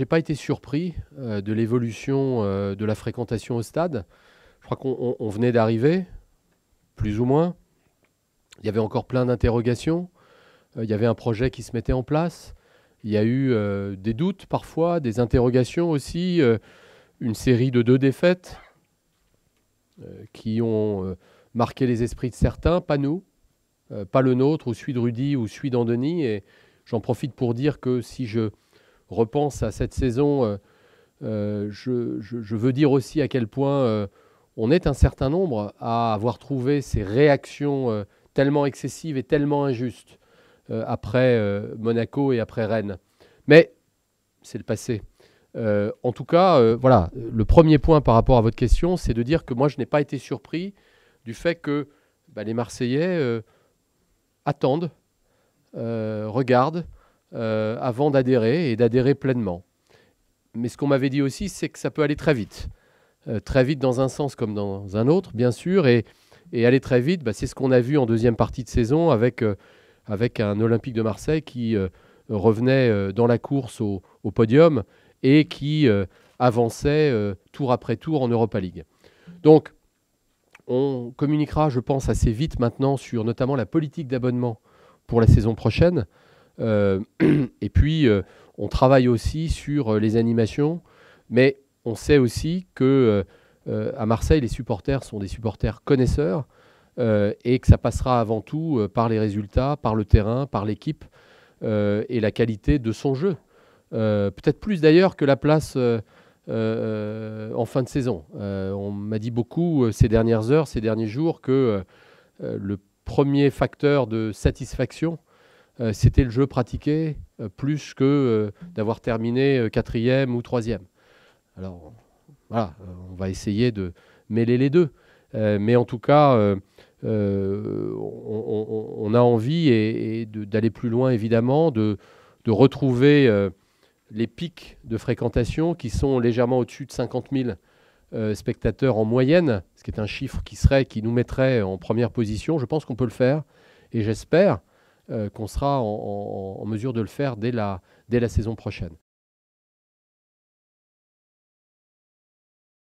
j'ai pas été surpris euh, de l'évolution euh, de la fréquentation au stade. Je crois qu'on venait d'arriver, plus ou moins. Il y avait encore plein d'interrogations. Euh, il y avait un projet qui se mettait en place. Il y a eu des doutes parfois, des interrogations aussi. une série de deux défaites qui ont marqué les esprits de certains, pas nous, pas le nôtre, ou celui de Rudy ou celui d'Andoni. Et j'en profite pour dire que si je repense à cette saison, euh, euh, je, veux dire aussi à quel point euh, on est un certain nombre à avoir trouvé ces réactions tellement excessives et tellement injustes après Monaco et après Rennes. Mais c'est le passé. en tout cas, voilà, le premier point par rapport à votre question, c'est de dire que moi, je n'ai pas été surpris du fait que bah, les Marseillais attendent, regardent, euh, avant d'adhérer et d'adhérer pleinement. Mais ce qu'on m'avait dit aussi, c'est que ça peut aller très vite. Euh, très vite dans un sens comme dans un autre, bien sûr. Et, aller très vite, bah, c'est ce qu'on a vu en deuxième partie de saison avec, euh, un Olympique de Marseille qui revenait dans la course au podium et qui avançait tour après tour en Europa League. Donc, on communiquera, je pense, assez vite maintenant sur notamment la politique d'abonnement pour la saison prochaine. Euh, et puis, euh, on travaille aussi sur euh, les animations, mais on sait aussi que à Marseille, les supporters sont des supporters connaisseurs et que ça passera avant tout par les résultats, par le terrain, par l'équipe et la qualité de son jeu. Peut-être plus d'ailleurs que la place. en fin de saison. on m'a dit beaucoup ces dernières heures, ces derniers jours, que le premier facteur de satisfaction euh, c'était le jeu pratiqué euh, plus que euh, d'avoir terminé quatrième ou troisième. Alors voilà, on va essayer de mêler les deux. mais en tout cas, on, a envie et, d'aller plus loin, évidemment, de, retrouver les pics de fréquentation qui sont légèrement au-dessus de 50 000 spectateurs en moyenne, ce qui est un chiffre qui serait, qui nous mettrait en première position. Je pense qu'on peut le faire et j'espère. Euh, qu'on sera en, mesure de le faire dès la saison prochaine.